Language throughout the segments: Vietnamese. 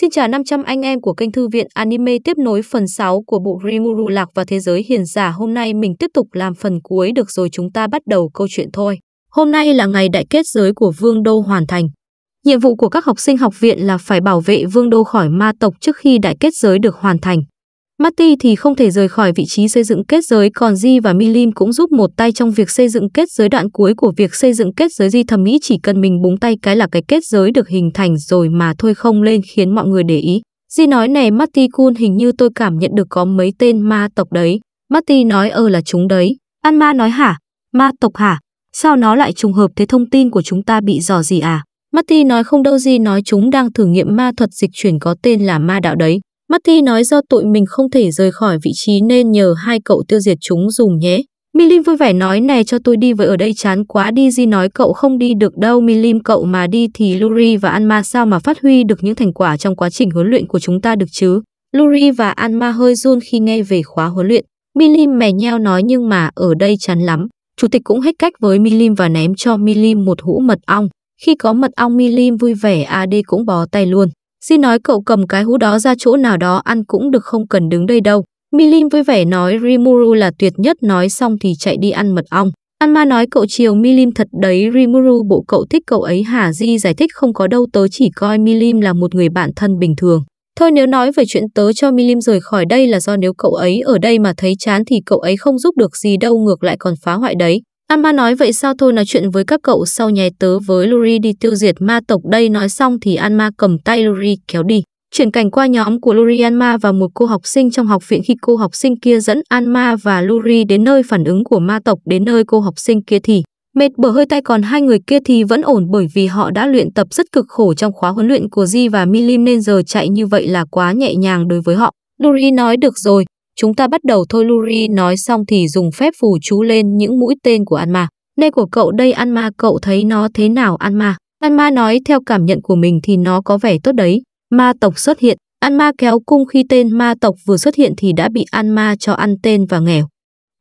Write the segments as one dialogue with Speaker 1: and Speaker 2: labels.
Speaker 1: Xin chào 500 anh em của kênh Thư viện Anime tiếp nối phần 6 của bộ Rimuru Lạc và Thế giới Hiền Giả. Hôm nay mình tiếp tục làm phần cuối được rồi chúng ta bắt đầu câu chuyện thôi. Hôm nay là ngày đại kết giới của Vương Đô hoàn thành. Nhiệm vụ của các học sinh học viện là phải bảo vệ Vương Đô khỏi ma tộc trước khi đại kết giới được hoàn thành. Marty thì không thể rời khỏi vị trí xây dựng kết giới còn Di và Milim cũng giúp một tay trong việc xây dựng kết giới đoạn cuối của việc xây dựng kết giới Di thầm nghĩ chỉ cần mình búng tay cái là cái kết giới được hình thành rồi mà thôi không lên khiến mọi người để ý. Di nói này Marty Kun hình như tôi cảm nhận được có mấy tên ma tộc đấy. Marty nói ơ ờ là chúng đấy. An ma nói hả? Ma tộc hả? Sao nó lại trùng hợp thế thông tin của chúng ta bị dò gì à? Marty nói không đâu Di nói chúng đang thử nghiệm ma thuật dịch chuyển có tên là ma đạo đấy. Matty nói do tụi mình không thể rời khỏi vị trí nên nhờ hai cậu tiêu diệt chúng dùm nhé. Milim vui vẻ nói này cho tôi đi với ở đây chán quá đi Di nói cậu không đi được đâu Milim cậu mà đi thì Luri và Anma sao mà phát huy được những thành quả trong quá trình huấn luyện của chúng ta được chứ. Luri và Anma hơi run khi nghe về khóa huấn luyện. Milim mè nheo nói nhưng mà ở đây chán lắm. Chủ tịch cũng hết cách với Milim và ném cho Milim một hũ mật ong. Khi có mật ong Milim vui vẻ AD cũng bó tay luôn. Xin nói cậu cầm cái hũ đó ra chỗ nào đó ăn cũng được không cần đứng đây đâu. Milim vui vẻ nói Rimuru là tuyệt nhất nói xong thì chạy đi ăn mật ong. Anma nói cậu chiều Milim thật đấy Rimuru bộ cậu thích cậu ấy hả Di giải thích không có đâu tớ chỉ coi Milim là một người bạn thân bình thường. Thôi nếu nói về chuyện tớ cho Milim rời khỏi đây là do nếu cậu ấy ở đây mà thấy chán thì cậu ấy không giúp được gì đâu ngược lại còn phá hoại đấy. Amma nói vậy sao thôi nói chuyện với các cậu sau nhé tớ với Luri đi tiêu diệt ma tộc đây nói xong thì Anma cầm tay Luri kéo đi. Chuyển cảnh qua nhóm của Luri Anma và một cô học sinh trong học viện khi cô học sinh kia dẫn Anma và Luri đến nơi phản ứng của ma tộc đến nơi cô học sinh kia thì mệt bở hơi tay còn hai người kia thì vẫn ổn bởi vì họ đã luyện tập rất cực khổ trong khóa huấn luyện của Di và Milim nên giờ chạy như vậy là quá nhẹ nhàng đối với họ. Luri nói được rồi, chúng ta bắt đầu thôi Luri nói xong thì dùng phép phù chú lên những mũi tên của an ma Nơi của cậu đây an ma cậu thấy nó thế nào an ma an ma nói theo cảm nhận của mình thì nó có vẻ tốt đấy. Ma tộc xuất hiện, an ma kéo cung khi tên ma tộc vừa xuất hiện thì đã bị an ma cho ăn tên và nghèo.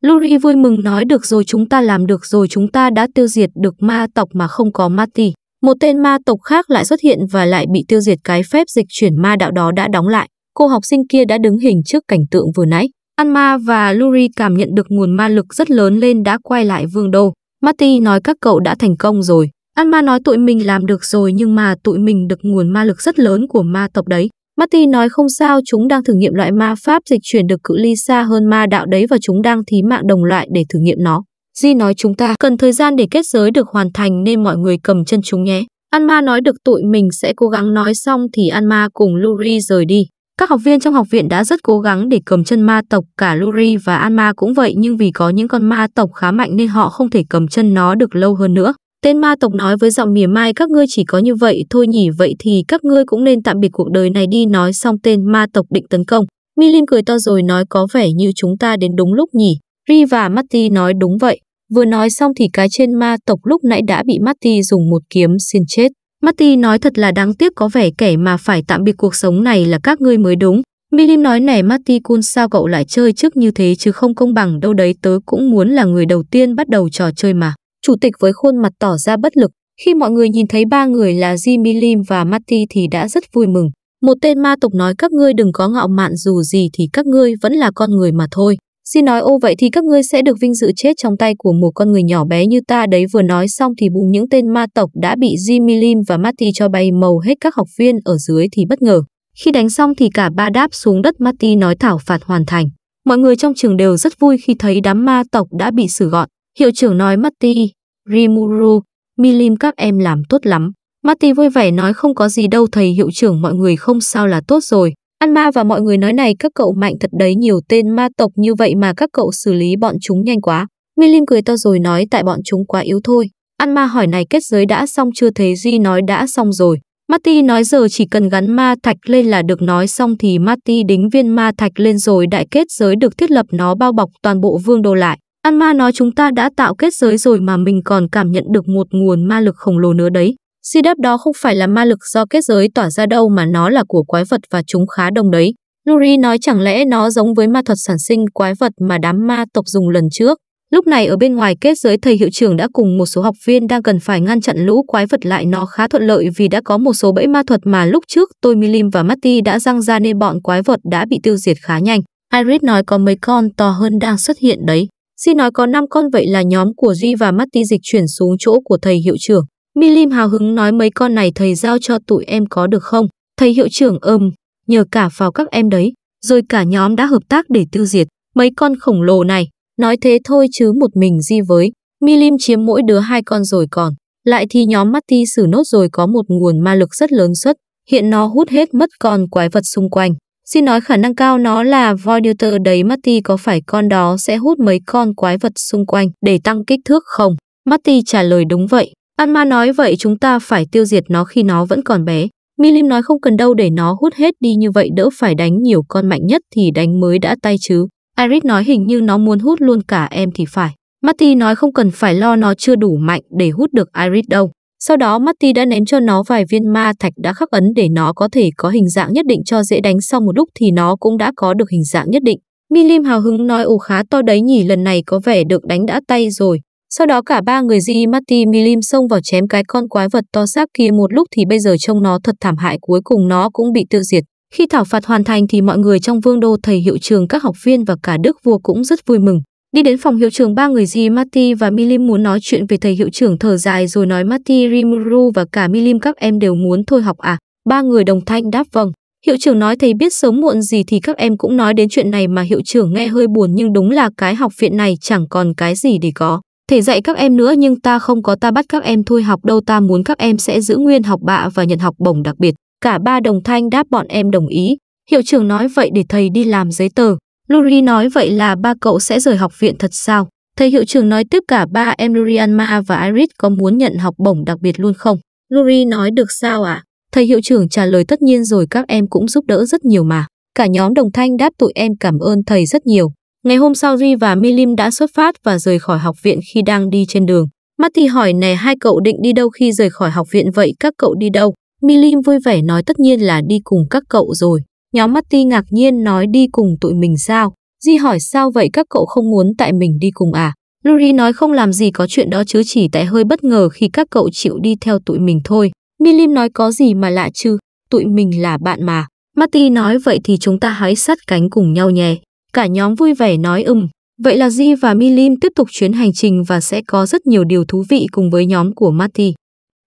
Speaker 1: Luri vui mừng nói được rồi chúng ta làm được rồi chúng ta đã tiêu diệt được ma tộc mà không có Mati. Một tên ma tộc khác lại xuất hiện và lại bị tiêu diệt cái phép dịch chuyển ma đạo đó đã đóng lại cô học sinh kia đã đứng hình trước cảnh tượng vừa nãy. Anma và Luri cảm nhận được nguồn ma lực rất lớn lên đã quay lại vương đô. Marty nói các cậu đã thành công rồi. Anma nói tụi mình làm được rồi nhưng mà tụi mình được nguồn ma lực rất lớn của ma tộc đấy. Marty nói không sao chúng đang thử nghiệm loại ma pháp dịch chuyển được cự ly xa hơn ma đạo đấy và chúng đang thí mạng đồng loại để thử nghiệm nó. Di nói chúng ta cần thời gian để kết giới được hoàn thành nên mọi người cầm chân chúng nhé. Anma nói được tụi mình sẽ cố gắng nói xong thì Anma cùng Luri rời đi. Các học viên trong học viện đã rất cố gắng để cầm chân ma tộc, cả Luri và Anma cũng vậy nhưng vì có những con ma tộc khá mạnh nên họ không thể cầm chân nó được lâu hơn nữa. Tên ma tộc nói với giọng mỉa mai các ngươi chỉ có như vậy thôi nhỉ vậy thì các ngươi cũng nên tạm biệt cuộc đời này đi nói xong tên ma tộc định tấn công. Milim cười to rồi nói có vẻ như chúng ta đến đúng lúc nhỉ. Ri và Matti nói đúng vậy. Vừa nói xong thì cái trên ma tộc lúc nãy đã bị Matti dùng một kiếm xin chết. Marty nói thật là đáng tiếc có vẻ kẻ mà phải tạm biệt cuộc sống này là các ngươi mới đúng. Milim nói nè Marty Kun sao cậu lại chơi trước như thế chứ không công bằng đâu đấy tớ cũng muốn là người đầu tiên bắt đầu trò chơi mà. Chủ tịch với khuôn mặt tỏ ra bất lực. Khi mọi người nhìn thấy ba người là Jim Milim và Marty thì đã rất vui mừng. Một tên ma tộc nói các ngươi đừng có ngạo mạn dù gì thì các ngươi vẫn là con người mà thôi. Xin nói ô vậy thì các ngươi sẽ được vinh dự chết trong tay của một con người nhỏ bé như ta đấy vừa nói xong thì bùng những tên ma tộc đã bị Jimmy Lim và Matty cho bay màu hết các học viên ở dưới thì bất ngờ. Khi đánh xong thì cả ba đáp xuống đất Matty nói thảo phạt hoàn thành. Mọi người trong trường đều rất vui khi thấy đám ma tộc đã bị xử gọn. Hiệu trưởng nói Matty, Rimuru, Milim các em làm tốt lắm. Matty vui vẻ nói không có gì đâu thầy hiệu trưởng mọi người không sao là tốt rồi. An ma và mọi người nói này các cậu mạnh thật đấy nhiều tên ma tộc như vậy mà các cậu xử lý bọn chúng nhanh quá. Milim cười to rồi nói tại bọn chúng quá yếu thôi. An ma hỏi này kết giới đã xong chưa Thế Di nói đã xong rồi. Marty nói giờ chỉ cần gắn ma thạch lên là được nói xong thì Marty đính viên ma thạch lên rồi đại kết giới được thiết lập nó bao bọc toàn bộ vương đồ lại. An ma nói chúng ta đã tạo kết giới rồi mà mình còn cảm nhận được một nguồn ma lực khổng lồ nữa đấy. Si đáp đó không phải là ma lực do kết giới tỏa ra đâu mà nó là của quái vật và chúng khá đông đấy. Luri nói chẳng lẽ nó giống với ma thuật sản sinh quái vật mà đám ma tộc dùng lần trước. Lúc này ở bên ngoài kết giới thầy hiệu trưởng đã cùng một số học viên đang cần phải ngăn chặn lũ quái vật lại nó khá thuận lợi vì đã có một số bẫy ma thuật mà lúc trước tôi Milim và Matty đã răng ra nên bọn quái vật đã bị tiêu diệt khá nhanh. Iris nói có mấy con to hơn đang xuất hiện đấy. Xin nói có 5 con vậy là nhóm của Duy và Matty dịch chuyển xuống chỗ của thầy hiệu trưởng. Milim hào hứng nói mấy con này thầy giao cho tụi em có được không? Thầy hiệu trưởng ừm, nhờ cả vào các em đấy, rồi cả nhóm đã hợp tác để tiêu diệt mấy con khổng lồ này. Nói thế thôi chứ một mình di với, Milim chiếm mỗi đứa hai con rồi còn. Lại thì nhóm Matty xử nốt rồi có một nguồn ma lực rất lớn xuất, hiện nó hút hết mất con quái vật xung quanh. Xin nói khả năng cao nó là Voiduter đấy Matty có phải con đó sẽ hút mấy con quái vật xung quanh để tăng kích thước không? Matty trả lời đúng vậy. An ma nói vậy chúng ta phải tiêu diệt nó khi nó vẫn còn bé. Milim nói không cần đâu để nó hút hết đi như vậy đỡ phải đánh nhiều con mạnh nhất thì đánh mới đã tay chứ. Iris nói hình như nó muốn hút luôn cả em thì phải. Matty nói không cần phải lo nó chưa đủ mạnh để hút được Iris đâu. Sau đó Matty đã ném cho nó vài viên ma thạch đã khắc ấn để nó có thể có hình dạng nhất định cho dễ đánh sau một lúc thì nó cũng đã có được hình dạng nhất định. Milim hào hứng nói ồ khá to đấy nhỉ lần này có vẻ được đánh đã tay rồi. Sau đó cả ba người Di Mati Milim xông vào chém cái con quái vật to xác kia một lúc thì bây giờ trông nó thật thảm hại cuối cùng nó cũng bị tiêu diệt. Khi thảo phạt hoàn thành thì mọi người trong vương đô thầy hiệu trường các học viên và cả đức vua cũng rất vui mừng. Đi đến phòng hiệu trường ba người Di Mati và Milim muốn nói chuyện về thầy hiệu trưởng thở dài rồi nói Mati Rimuru và cả Milim các em đều muốn thôi học à. Ba người đồng thanh đáp vâng. Hiệu trưởng nói thầy biết sớm muộn gì thì các em cũng nói đến chuyện này mà hiệu trưởng nghe hơi buồn nhưng đúng là cái học viện này chẳng còn cái gì để có. Thể dạy các em nữa nhưng ta không có ta bắt các em thôi học đâu ta muốn các em sẽ giữ nguyên học bạ và nhận học bổng đặc biệt. Cả ba đồng thanh đáp bọn em đồng ý. Hiệu trưởng nói vậy để thầy đi làm giấy tờ. luri nói vậy là ba cậu sẽ rời học viện thật sao? Thầy hiệu trưởng nói tiếp cả ba em Lorianma và Iris có muốn nhận học bổng đặc biệt luôn không? luri nói được sao ạ? À? Thầy hiệu trưởng trả lời tất nhiên rồi các em cũng giúp đỡ rất nhiều mà. Cả nhóm đồng thanh đáp tụi em cảm ơn thầy rất nhiều. Ngày hôm sau Ri và Milim đã xuất phát và rời khỏi học viện khi đang đi trên đường. Matty hỏi nè hai cậu định đi đâu khi rời khỏi học viện vậy các cậu đi đâu? Milim vui vẻ nói tất nhiên là đi cùng các cậu rồi. Nhóm Matty ngạc nhiên nói đi cùng tụi mình sao? Di hỏi sao vậy các cậu không muốn tại mình đi cùng à? Luri nói không làm gì có chuyện đó chứ chỉ tại hơi bất ngờ khi các cậu chịu đi theo tụi mình thôi. Milim nói có gì mà lạ chứ, tụi mình là bạn mà. Matty nói vậy thì chúng ta hãy sát cánh cùng nhau nhé. Cả nhóm vui vẻ nói ừm. Vậy là Di và Milim tiếp tục chuyến hành trình và sẽ có rất nhiều điều thú vị cùng với nhóm của Matty.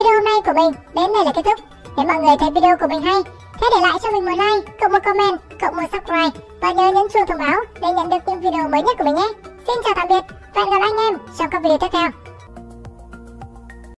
Speaker 1: Video hôm nay của mình đến đây là kết thúc. Nếu mọi người thấy video của mình hay, hãy để lại cho mình một like, cộng một comment, cộng một subscribe và nhớ nhấn chuông thông báo để nhận được những video mới nhất của mình nhé. Xin chào tạm biệt và hẹn gặp lại anh em trong các video tiếp theo.